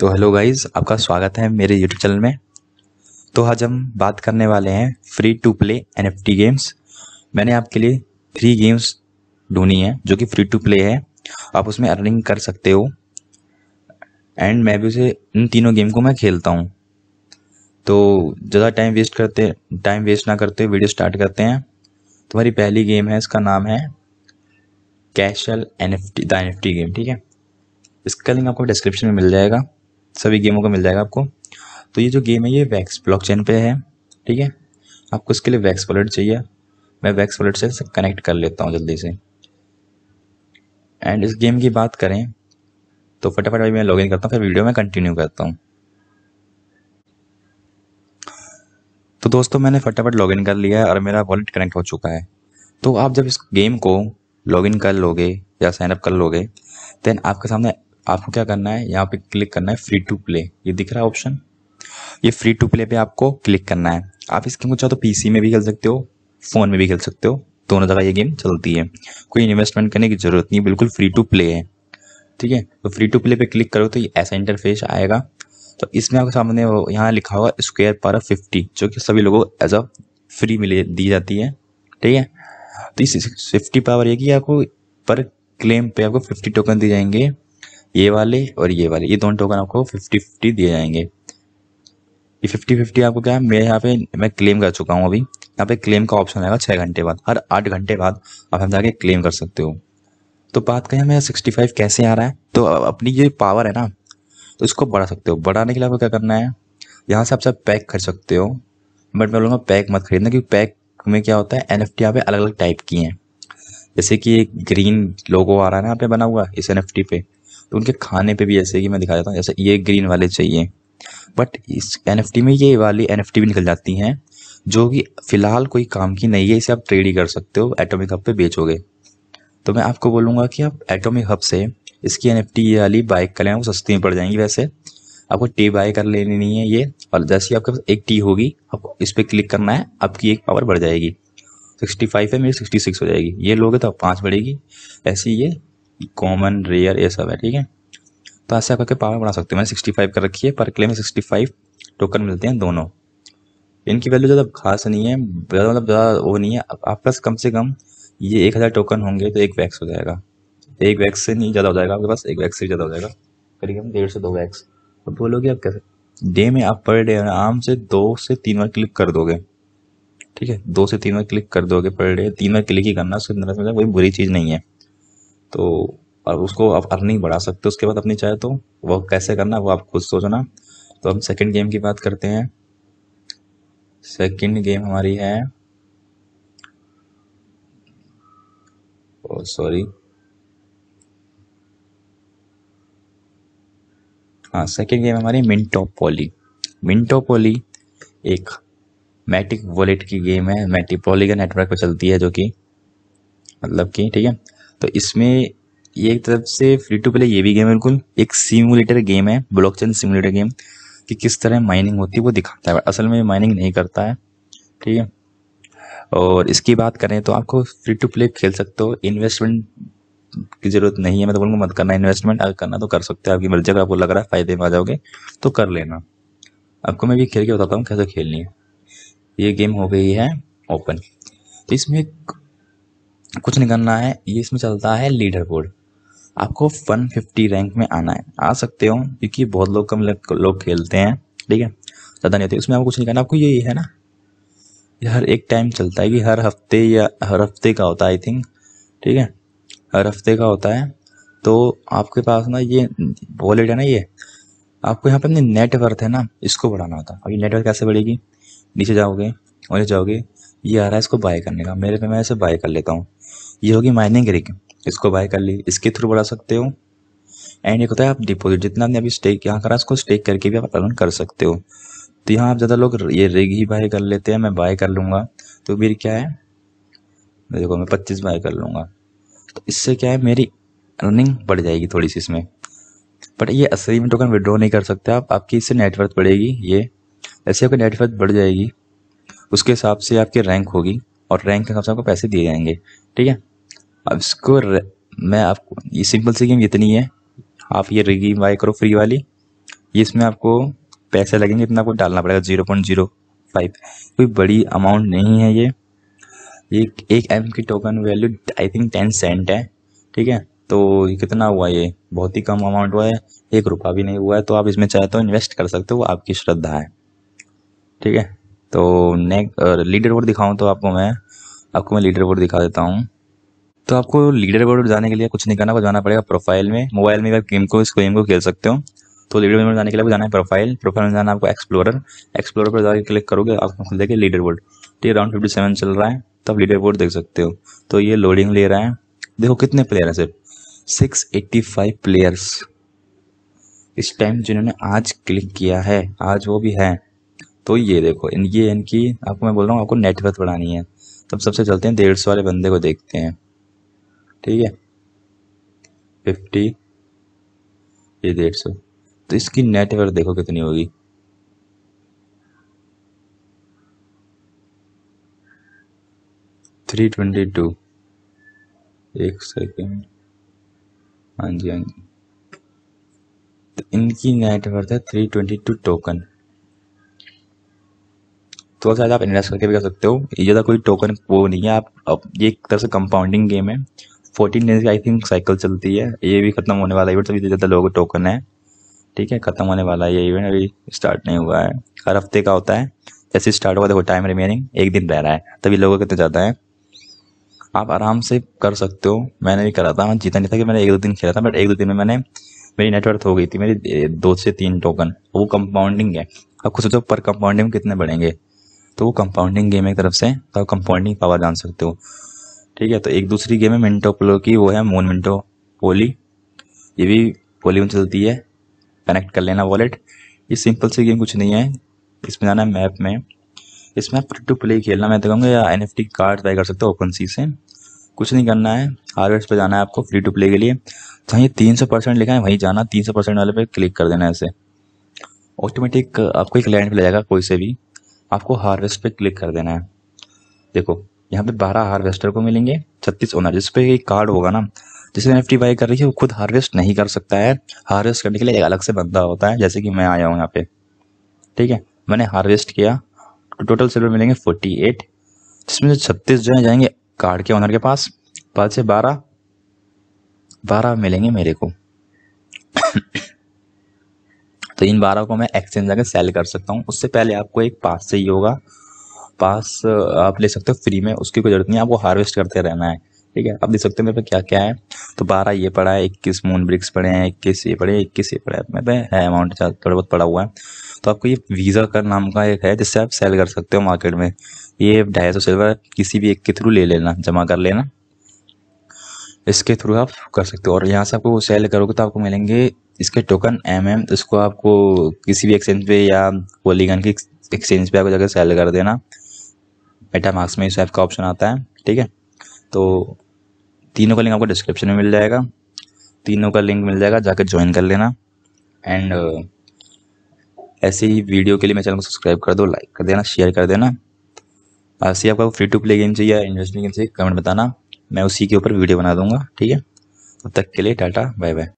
तो hello guys आपका स्वागत है मेरे यूट्यूब चैनल में तो आज हम बात करने वाले हैं free to play N games मैंने आपके लिए थ्री गेम्स ढूंढी हैं जो कि फ्री टू प्ले है आप उसमें अर्निंग कर सकते हो एंड मैं भी उसे इन तीनों गेम को मैं खेलता हूँ तो ज़्यादा टाइम वेस्ट करते टाइम वेस्ट ना करते वीडियो स्टार्ट करते हैं तुम्हारी पहली गेम है इसका नाम है कैशल N F T the N game ठीक है इसका लिंक आपको डिस्क्रिप्शन में मिल जाएगा सभी गेमों का मिल जाएगा आपको तो ये जो गेम है ये वैक्स चेन पे है ठीक है आपको इसके लिए वैक्स वॉलेट चाहिए मैं वैक्स वॉलेट से कनेक्ट कर लेता हूँ जल्दी से एंड इस गेम की बात करें तो फटाफट अभी मैं लॉगिन करता हूँ फिर वीडियो में कंटिन्यू करता हूँ तो दोस्तों मैंने फटाफट लॉगिन कर लिया है और मेरा वॉलेट कनेक्ट हो चुका है तो आप जब इस गेम को लॉगिन कर लोगे या साइन अप कर लोगे देन आपके सामने आपको क्या करना है यहाँ पे क्लिक करना है फ्री टू प्ले ये दिख रहा है ऑप्शन ये फ्री टू प्ले पे आपको क्लिक करना है आप इस गेम को चाहो तो पीसी में भी खेल सकते हो फ़ोन में भी खेल सकते हो दोनों जगह ये गेम चलती है कोई इन्वेस्टमेंट करने की ज़रूरत नहीं बिल्कुल फ्री टू प्ले है ठीक है तो फ्री टू प्ले पे क्लिक करो तो ये ऐसा इंटरफेस आएगा तो इसमें आपके सामने यहाँ लिखा होगा स्क्वेयर पर फिफ्टी जो कि सभी लोगों को एज अ फ्री मिले दी जाती है ठीक है तो इस फिफ्टी पावर ये कि आपको पर क्लेम पे आपको फिफ्टी टोकन दिए जाएंगे ये वाले और ये वाले ये दोनों टोकन आपको फिफ्टी फिफ्टी दिए जाएंगे ये फिफ्टी फिफ्टी आपको क्या है मैं यहाँ पे मैं क्लेम कर चुका हूँ अभी यहाँ पे क्लेम का ऑप्शन आएगा छः घंटे बाद हर आठ घंटे बाद आप हम जाके क्लेम कर सकते हो तो बात करें हमें सिक्सटी फाइव कैसे आ रहा है तो अपनी ये पावर है ना तो इसको बढ़ा सकते हो बढ़ाने के लिए आपको क्या करना है यहाँ से आप सब पैक खरीद सकते हो बट मैं बोलूँगा पैक मत खरीदना क्योंकि पैक में क्या होता है एन एफ टी यहाँ पे अलग अलग टाइप की हैं जैसे कि एक ग्रीन लोगो आ रहा है ना यहाँ पे बना हुआ इस एन एफ टी पे तो उनके खाने पे भी ऐसे कि मैं दिखा देता हूँ जैसे ये ग्रीन वाले चाहिए बट इस एन में ये वाली एन भी निकल जाती हैं जो कि फ़िलहाल कोई काम की नहीं है इसे आप ट्रेड ही कर सकते हो एटॉमिक हब पे बेचोगे तो मैं आपको बोलूँगा कि आप एटॉमिक हब से इसकी एन ये वाली बाइक कर लें वो सस्ती में पड़ जाएंगी वैसे आपको टी बाई कर लेनी नहीं है ये और जैसे ही आपके पास एक टी होगी आपको इस पर क्लिक करना है आपकी एक पावर बढ़ जाएगी सिक्सटी फाइव है मेरी सिक्सटी सिक्स हो जाएगी ये लोगे तो आप पाँच बढ़ेगी ऐसे ही ये कॉमन रेयर ये सब है ठीक है तो ऐसे आप करके पावर बढ़ा सकते हो मैंने सिक्सटी फाइव कर रखी है पर क्ले में सिक्सटी फाइव टोकन मिलते हैं दोनों इनकी वैल्यू ज़्यादा खास नहीं है ज़्यादा मतलब ज़्यादा वो नहीं है आपके पास कम से कम ये एक हज़ार टोकन होंगे तो एक वैक्स हो जाएगा एक वैक्स से नहीं ज़्यादा हो जाएगा आपके पास एक वैक्स से ज़्यादा हो जाएगा करीबन डेढ़ से दो वैक्स अब बोलोगे आप कैसे डे में आप पर डे आराम से दो से तीन बार क्लिक कर दोगे ठीक है दो से तीन बार क्लिक कर दोगे पर डे तीन बार क्लिक ही करना उसके अंदर कोई बुरी चीज़ नहीं है तो अब उसको आप अर्निंग बढ़ा सकते हो उसके बाद अपनी चाहे तो वह कैसे करना वो आप खुद सोचना तो हम सेकंड गेम की बात करते हैं सेकंड गेम हमारी है सॉरी oh, हाँ सेकेंड गेम हमारी मिंटो पॉली मिंटो पॉली एक मैटिक वॉलेट की गेम है मैटिक पॉली का नेटवर्क पर चलती है जो कि मतलब कि ठीक है तो इसमें एक तरफ से फ्री टू प्ले ये भी गेम है बिल्कुल एक सिमुलेटर गेम है ब्लॉकचेन सिमुलेटर गेम कि किस तरह माइनिंग होती है वो दिखाता है असल में माइनिंग नहीं करता है ठीक है और इसकी बात करें तो आपको फ्री टू प्ले खेल सकते हो इन्वेस्टमेंट की ज़रूरत नहीं है मैं तो बोलूँगा मत करना इन्वेस्टमेंट अगर करना तो कर सकते हो आपकी मर्जी अगर आपको लग रहा है फ़ायदे में आ जाओगे तो कर लेना आपको मैं भी खेल के बताता हूँ कैसे खेलनी है ये गेम हो गई है ओपन तो इसमें कुछ नहीं करना है ये इसमें चलता है लीडर बोर्ड आपको वन फिफ्टी रैंक में आना है आ सकते हो क्योंकि बहुत लोग कम लोग खेलते हैं ठीक है ज़्यादा नहीं होते उसमें आपको कुछ नहीं करना आपको यही है ना ये हर एक टाइम चलता है कि हर हफ्ते या हर हफ्ते का होता है आई थिंक ठीक है हर हफ्ते का होता है तो आपके पास ना ये वॉलेट है ना ये आपको यहाँ पे अपनी नेटवर्थ है ना इसको बढ़ाना होता है अब ये कैसे बढ़ेगी नीचे जाओगे और जाओगे ये आ रहा है इसको बाय करने का मेरे पे मैं इसे बाय कर लेता हूँ ये होगी माइनिंग रिक इसको बाय कर ली इसके थ्रू बढ़ा सकते हो एंड एक होता है आप डिपॉजिट जितना आपने अभी स्टेक यहाँ करा उसको स्टेक करके भी आप अर्न कर सकते हो तो यहाँ आप ज़्यादा लोग ये रिग ही बाय कर लेते हैं मैं बाय कर लूँगा तो फिर क्या है देखो मैं पच्चीस बाय कर लूँगा तो इससे क्या है मेरी अर्निंग बढ़ जाएगी थोड़ी सी इसमें बट ये असली में टोकन विड्रॉ नहीं कर सकते आप आपकी इससे नेटवर्थ बढ़ेगी ये ऐसे आपकी नेटवर्थ बढ़ जाएगी उसके हिसाब से आपकी रैंक होगी और रैंक के हिसाब से आपको पैसे दिए जाएंगे ठीक है अब इसको मैं आपको ये सिंपल सी गेम इतनी है आप ये रिगी बाई करो फ्री वाली ये इसमें आपको पैसे लगेंगे इतना आपको डालना पड़ेगा जीरो पॉइंट जीरो फाइव कोई बड़ी अमाउंट नहीं है ये एक एक एम की token value I think ten cent है ठीक है तो कितना हुआ ये बहुत ही कम अमाउंट हुआ है एक रुपया भी नहीं हुआ है तो आप इसमें चाहे तो इन्वेस्ट कर सकते हो आपकी श्रद्धा है ठीक है तो नेक्स्ट लीडर बोर्ड दिखाऊँ तो आपको मैं आपको मैं लीडर बोर्ड दिखा देता हूँ तो आपको लीडर बोर्ड जाने के लिए कुछ नहीं करना को जाना पड़ेगा प्रोफाइल में मोबाइल में गेम को इस गेम को खेल सकते हो तो लीडर बोर्ड में जाने के लिए जाना है प्रोफाइल प्रोफाइल में जाना आपको एक्सप्लोरर एक्सप्लोरर पर जाकर क्लिक करोगे आपको देखिए लीडर बोर्ड तो ये राउंड फिफ्टी सेवन चल रहा है तो आप लीडर बोर्ड देख सकते हो तो ये लोडिंग ले रहा है देखो कितने प्लेयर हैं सिर्फ सिक्स एट्टी फाइव प्लेयर्स इस टाइम जिन्होंने आज क्लिक किया है आज वो भी है तो ये देखो इन ये इनकी आपको मैं बोल रहा हूँ आपको नेटवर्क बढ़ानी है तब सबसे चलते हैं डेढ़ सौ वाले बंदे को देखते हैं ठीक है फिफ्टी ये डेढ़ सौ तो इसकी नेट वर्थ देखो कितनी होगी थ्री ट्वेंटी टू एक सेकेंड हाँ जी हाँ जी तो इनकी नेट वर्थ है थ्री ट्वेंटी टू टोकन तो शायद आप इन्वेस्ट करके भी कर सकते हो ये ज़्यादा कोई टोकन वो नहीं है आप अब ये एक तरह से कंपाउंडिंग गेम है फोर्टीन डेज की आई थिंक साइकिल चलती है ये भी खत्म होने वाला इवेंट सभी ज़्यादा लोगों के टोकन है ठीक है खत्म होने वाला है ये इवेंट अभी स्टार्ट नहीं हुआ है हर हफ्ते का होता है जैसे स्टार्ट हुआ देखो टाइम रिमेनिंग एक दिन रह रहा है तभी लोगों कितने ज़्यादा है आप आराम से कर सकते हो मैंने भी करा था मैं जीता नहीं था कि मैंने एक दो दिन खेला था बट एक दो दिन में मैंने मेरी नेटवर्थ हो गई थी मेरी दो से तीन टोकन वो कंपाउंडिंग है अब खुद सोचो पर कंपाउंडिंग कितने बढ़ेंगे तो वो कंपाउंडिंग गेम एक तरफ से तो कंपाउंडिंग पावर जान सकते हो ठीक है तो एक दूसरी गेम है मिंटो प्लो की वो है मून मिंटो पोली ये भी पोली में चलती है कनेक्ट कर लेना वॉलेट ये सिंपल सी गेम कुछ नहीं है इसमें जाना है मैप में इसमें आप फ्री टू प्ले खेलना मैं तो कहूँगा या N F T card try कर सकते हो ओपन सी से कुछ नहीं करना है हार्वेस्ट पे जाना है आपको फ्री टू प्ले के लिए तो हाँ, ये तीन सौ परसेंट लिखा है वहीं जाना तीन सौ परसेंट वाले पे क्लिक कर देना है ऐसे ऑटोमेटिक आपको एक लैंड पे ले जाएगा कोई से भी आपको हार्वेस्ट पे क्लिक कर देना है देखो यहाँ पे बारह हार्वेस्टर को मिलेंगे छत्तीस ओनर जिस पे एक कार्ड होगा ना एन एफ बाई कर रही है वो खुद हार्वेस्ट नहीं कर सकता है हार्वेस्ट करने के लिए एक अलग से बंदा होता है जैसे कि मैं आया हूँ यहाँ पे ठीक है मैंने हार्वेस्ट किया तो टोटल सिल्वर मिलेंगे फोर्टी एट जिसमें से छत्तीस जो है जाएंगे कार्ड के ओनर के पास पाँच से बारह बारह मिलेंगे मेरे को तो इन बारह को मैं एक्सचेंज जाकर सेल कर सकता हूँ उससे पहले आपको एक पास से ही होगा पास आप ले सकते हो फ्री में उसकी कोई ज़रूरत नहीं है आपको हार्वेस्ट करते रहना है ठीक है आप देख सकते हो मेरे पे क्या क्या है तो बारह ये पड़ा है इक्कीस मून ब्रिक्स पड़े हैं इक्कीस ये पड़े हैं इक्कीस ये पड़े मेरे है अमाउंट थोड़ा बहुत पड़ा हुआ है तो आपको ये वीज़ा का नाम का एक है जिससे आप सेल कर सकते हो मार्केट में ये ढाई सौ सिल्वर किसी भी एक के थ्रू ले लेना जमा कर लेना इसके थ्रू आप कर सकते हो और यहाँ से आपको सेल करोगे तो आपको मिलेंगे इसके टोकन एम एम तो इसको आपको किसी भी एक्सचेंज पे या पोलीगन के एक्सचेंज पे आपको जाकर सेल कर देना मार्क्स में स्वैप का ऑप्शन आता है ठीक है तो तीनों का लिंक आपको डिस्क्रिप्शन में मिल जाएगा तीनों का लिंक मिल जाएगा जाकर ज्वाइन कर लेना एंड uh, ऐसे ही वीडियो के लिए मेरे चैनल को सब्सक्राइब कर दो लाइक कर देना शेयर कर देना ऐसे ही आपको फ्री टू प्ले गेम चाहिए या इन्वेस्टमेंट गेम चाहिए कमेंट बताना मैं उसी के ऊपर वीडियो बना दूंगा ठीक है तब तक के लिए टाटा बाय बाय